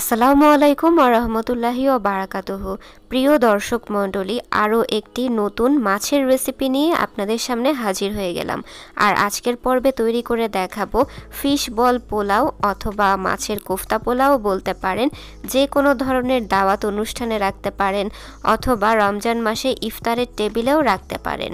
আসসালামু আলাইকুম আরহামতুল্লাহি ও বারাকাতহ প্রিয় দর্শক মণ্ডলী আরও একটি নতুন মাছের রেসিপি নিয়ে আপনাদের সামনে হাজির হয়ে গেলাম আর আজকের পর্বে তৈরি করে দেখাবো ফিশ বল পোলাও অথবা মাছের কোফতা পোলাও বলতে পারেন যে কোনো ধরনের দাওয়াত অনুষ্ঠানে রাখতে পারেন অথবা রমজান মাসে ইফতারের টেবিলেও রাখতে পারেন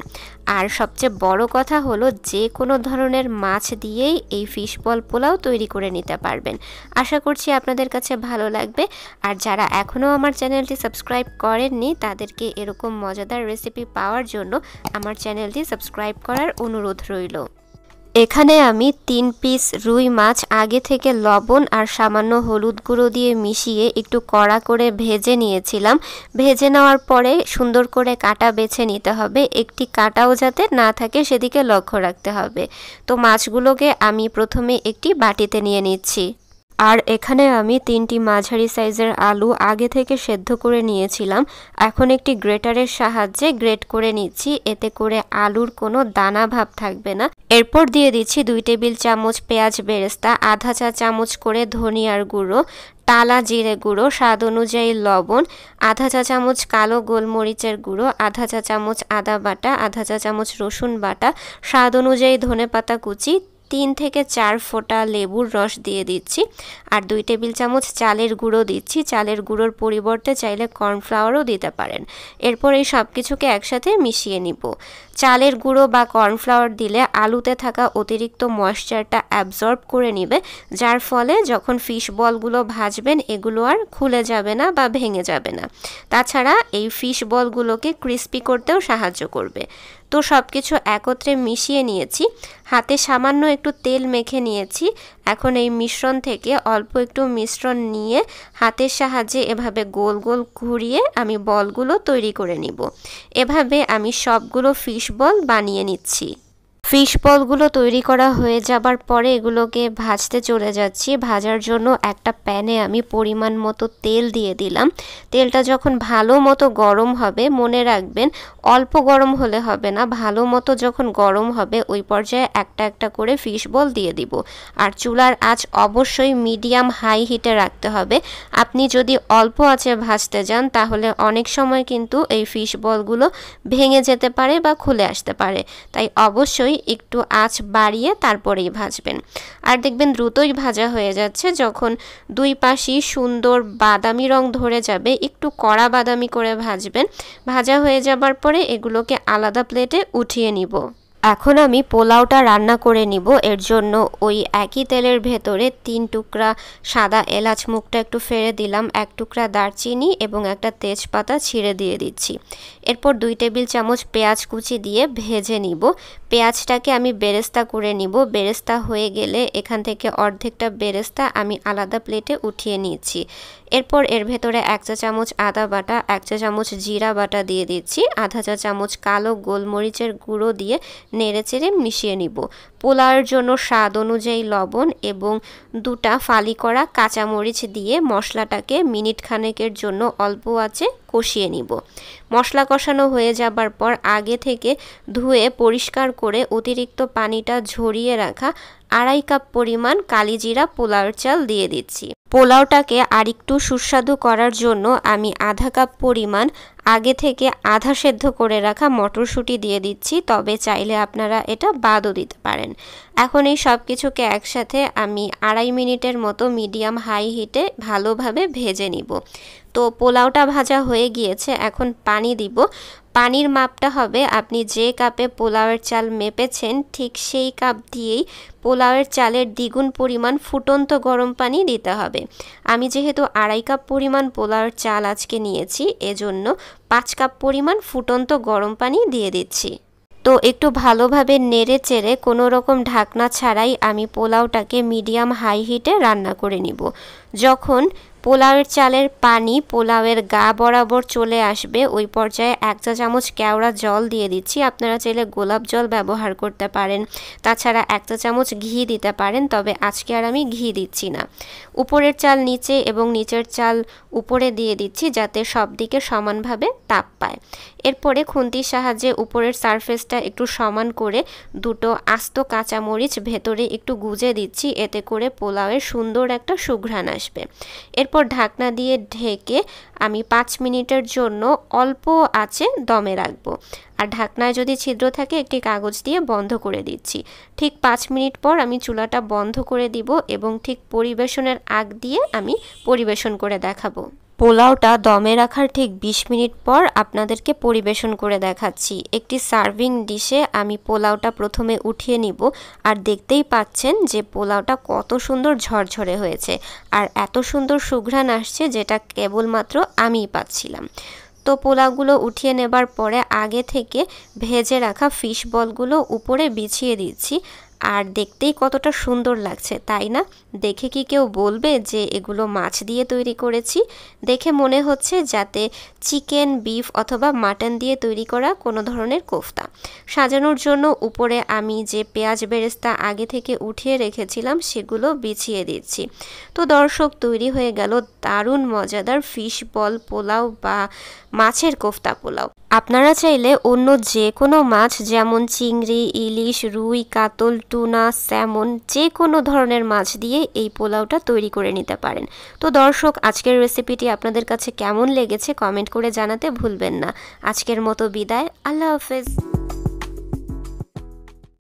আর সবচেয়ে বড় কথা হলো যে কোনো ধরনের মাছ দিয়েই এই ফিশ বল পোলাও তৈরি করে নিতে পারবেন আশা করছি আপনাদের কাছে ভালো লাগবে আর যারা এখনও আমার চ্যানেলটি সাবস্ক্রাইব করেননি তাদেরকে এরকম মজাদার রেসিপি পাওয়ার জন্য আমার চ্যানেলটি সাবস্ক্রাইব করার অনুরোধ রইল এখানে আমি তিন পিস রুই মাছ আগে থেকে লবণ আর সামান্য হলুদ গুঁড়ো দিয়ে মিশিয়ে একটু কড়া করে ভেজে নিয়েছিলাম ভেজে নেওয়ার পরে সুন্দর করে কাটা বেছে নিতে হবে একটি কাটাও যাতে না থাকে সেদিকে লক্ষ্য রাখতে হবে তো মাছগুলোকে আমি প্রথমে একটি বাটিতে নিয়ে নিচ্ছি আর এখানে আমি তিনটি মাঝারি সাইজের আলু আগে থেকে সেদ্ধ করে নিয়েছিলাম এখন একটি গ্রেটারের সাহায্যে গ্রেট করে নিচ্ছি এতে করে আলুর কোনো দানা ভাব থাকবে না এরপর দিয়ে দিচ্ছি দুই টেবিল চামচ পেঁয়াজ বেরেস্তা আধা চা চামচ করে ধনিয়ার গুঁড়ো তালা জিরে গুঁড়ো স্বাদ অনুযায়ী লবণ আধা চা চামচ কালো গোলমরিচের গুঁড়ো আধা চা চামচ আদা বাটা আধা চা চামচ রসুন বাটা স্বাদ অনুযায়ী ধনে পাতা কুচি তিন থেকে চার ফোঁটা লেবুর রস দিয়ে দিচ্ছি আর দুই টেবিল চামচ চালের গুঁড়ো দিচ্ছি চালের গুঁড়োর পরিবর্তে চাইলে কর্নফ্লাওয়ারও দিতে পারেন এরপর এই সব কিছুকে একসাথে মিশিয়ে নিব চালের গুঁড়ো বা কর্নফ্লাওয়ার দিলে আলুতে থাকা অতিরিক্ত ময়শ্চারটা অ্যাবজর্ব করে নিবে যার ফলে যখন ফিশ বলগুলো ভাজবেন এগুলো আর খুলে যাবে না বা ভেঙে যাবে না তাছাড়া এই ফিশ বলগুলোকে ক্রিস্পি করতেও সাহায্য করবে তো সব কিছু একত্রে মিশিয়ে নিয়েছি হাতে সামান্য একটু তেল মেখে নিয়েছি এখন এই মিশ্রণ থেকে অল্প একটু মিশ্রণ নিয়ে হাতের সাহায্যে এভাবে গোল গোল ঘুরিয়ে আমি বলগুলো তৈরি করে নিব এভাবে আমি সবগুলো ফিশ বল বানিয়ে নিচ্ছি ফিশ বলগুলো তৈরি করা হয়ে যাবার পরে এগুলোকে ভাজতে চলে যাচ্ছি ভাজার জন্য একটা প্যানে আমি পরিমাণ মতো তেল দিয়ে দিলাম তেলটা যখন ভালো মতো গরম হবে মনে রাখবেন অল্প গরম হলে হবে না ভালো মতো যখন গরম হবে ওই পর্যায়ে একটা একটা করে ফিশ বল দিয়ে দিব আর চুলার আঁচ অবশ্যই মিডিয়াম হাই হিটে রাখতে হবে আপনি যদি অল্প আঁচে ভাজতে যান তাহলে অনেক সময় কিন্তু এই ফিশ বলগুলো ভেঙে যেতে পারে বা খুলে আসতে পারে তাই অবশ্যই একটু আঁচ বাড়িয়ে তারপরেই ভাজবেন আর দেখবেন দ্রুতই ভাজা হয়ে যাচ্ছে যখন দুই পাশেই সুন্দর বাদামি রং ধরে যাবে একটু কড়া বাদামি করে ভাজবেন ভাজা হয়ে যাবার পরে এগুলোকে আলাদা প্লেটে উঠিয়ে নিব এখন আমি পোলাওটা রান্না করে নিব এর জন্য ওই একই তেলের ভেতরে তিন টুকরা সাদা এলাচ মুখটা একটু ফেড়ে দিলাম এক টুকরা দারচিনি এবং একটা তেজপাতা ছিঁড়ে দিয়ে দিচ্ছি এরপর দুই টেবিল চামচ পেঁয়াজ কুচি দিয়ে ভেজে নিব পেঁয়াজটাকে আমি বেরেস্তা করে নিব বেরেস্তা হয়ে গেলে এখান থেকে অর্ধেকটা বেরেস্তা আমি আলাদা প্লেটে উঠিয়ে নিচ্ছি এরপর এর ভেতরে এক চা চামচ আদা বাটা এক চা চামচ জিরা বাটা দিয়ে দিচ্ছি আধা চা চামচ কালো গোলমরিচের গুঁড়ো দিয়ে নেড়েচেড়ে মিশিয়ে নিব পোলার জন্য স্বাদ অনুযায়ী লবণ এবং দুটা ফালি করা কাঁচামরিচ দিয়ে মশলাটাকে মিনিট খানেকের জন্য অল্প আছে কষিয়ে নিব মশলা কষানো হয়ে যাবার পর আগে থেকে ধুয়ে পরিষ্কার করে অতিরিক্ত পানিটা ঝরিয়ে রাখা আড়াই কাপ পরিমাণ কালিজিরা পোলাওর চাল দিয়ে দিচ্ছি পোলাওটাকে আরেকটু সুস্বাদু করার জন্য আমি আধা কাপ পরিমাণ আগে থেকে আধা সেদ্ধ করে রাখা মটরশুঁটি দিয়ে দিচ্ছি তবে চাইলে আপনারা এটা বাদও দিতে পারেন এখন এই সব কিছুকে একসাথে আমি আড়াই মিনিটের মতো মিডিয়াম হাই হিটে ভালোভাবে ভেজে নিব তো পোলাওটা ভাজা হয়ে গিয়েছে এখন পানি দিব পানির মাপটা হবে আপনি যে কাপে পোলাওয়ের চাল মেপেছেন ঠিক সেই কাপ দিয়েই পোলাওয়ের চালের দ্বিগুণ পরিমাণ ফুটন্ত গরম পানি দিতে হবে আমি যেহেতু আড়াই কাপ পরিমাণ পোলাওয়ের চাল আজকে নিয়েছি এজন্য পাঁচ কাপ পরিমাণ ফুটন্ত গরম পানি দিয়ে দিচ্ছি তো একটু ভালোভাবে নেড়ে চেড়ে কোনো রকম ঢাকনা ছাড়াই আমি পোলাওটাকে মিডিয়াম হাই হিটে রান্না করে নিব যখন পোলাওয়ের চালের পানি পোলাওয়ের গা বরাবর চলে আসবে ওই পর্যায়ে এক চা চামচ কেওড়া জল দিয়ে দিচ্ছি আপনারা চাইলে গোলাপ জল ব্যবহার করতে পারেন তাছাড়া এক চা চামচ ঘি দিতে পারেন তবে আজকে আর আমি ঘি দিচ্ছি না উপরের চাল নিচে এবং নিচের চাল উপরে দিয়ে দিচ্ছি যাতে সব দিকে সমানভাবে তাপ পায় এরপরে খুন্তির সাহায্যে উপরের সারফেসটা একটু সমান করে দুটো আস্ত কাঁচামরিচ ভেতরে একটু গুজে দিচ্ছি এতে করে পোলাওয়ের সুন্দর একটা সুঘ্রাণ আসবে এর এরপর ঢাকনা দিয়ে ঢেকে আমি পাঁচ মিনিটের জন্য অল্প আছে দমে রাখবো আর ঢাকনায় যদি ছিদ্র থাকে একটি কাগজ দিয়ে বন্ধ করে দিচ্ছি ঠিক পাঁচ মিনিট পর আমি চুলাটা বন্ধ করে দিব এবং ঠিক পরিবেশনের আগ দিয়ে আমি পরিবেশন করে দেখাবো পোলাওটা দমে রাখার ঠিক ২০ মিনিট পর আপনাদেরকে পরিবেশন করে দেখাচ্ছি একটি সার্ভিং ডিশে আমি পোলাওটা প্রথমে উঠিয়ে নিব আর দেখতেই পাচ্ছেন যে পোলাওটা কত সুন্দর ঝরঝরে হয়েছে আর এত সুন্দর সুঘ্রাণ আসছে যেটা কেবলমাত্র আমিই পাচ্ছিলাম তো পোলাগুলো উঠিয়ে নেবার পরে আগে থেকে ভেজে রাখা ফিশ বলগুলো উপরে বিছিয়ে দিচ্ছি আর দেখতেই কতটা সুন্দর লাগছে তাই না দেখে কি কেউ বলবে যে এগুলো মাছ দিয়ে তৈরি করেছি দেখে মনে হচ্ছে যাতে চিকেন বিফ অথবা মাটন দিয়ে তৈরি করা কোনো ধরনের কোফতা সাজানোর জন্য উপরে আমি যে পেঁয়াজ বেরেস্তা আগে থেকে উঠিয়ে রেখেছিলাম সেগুলো বিছিয়ে দিচ্ছি তো দর্শক তৈরি হয়ে গেল দারুণ মজাদার ফিশ বল পোলাও বা মাছের কোফতা পোলাও আপনারা চাইলে অন্য যে কোনো মাছ যেমন চিংড়ি ইলিশ রুই কাতল টুনা স্যামন যে কোনো ধরনের মাছ দিয়ে এই পোলাওটা তৈরি করে নিতে পারেন তো দর্শক আজকের রেসিপিটি আপনাদের কাছে কেমন লেগেছে কমেন্ট করে জানাতে ভুলবেন না আজকের মতো বিদায় আল্লাহ হাফেজ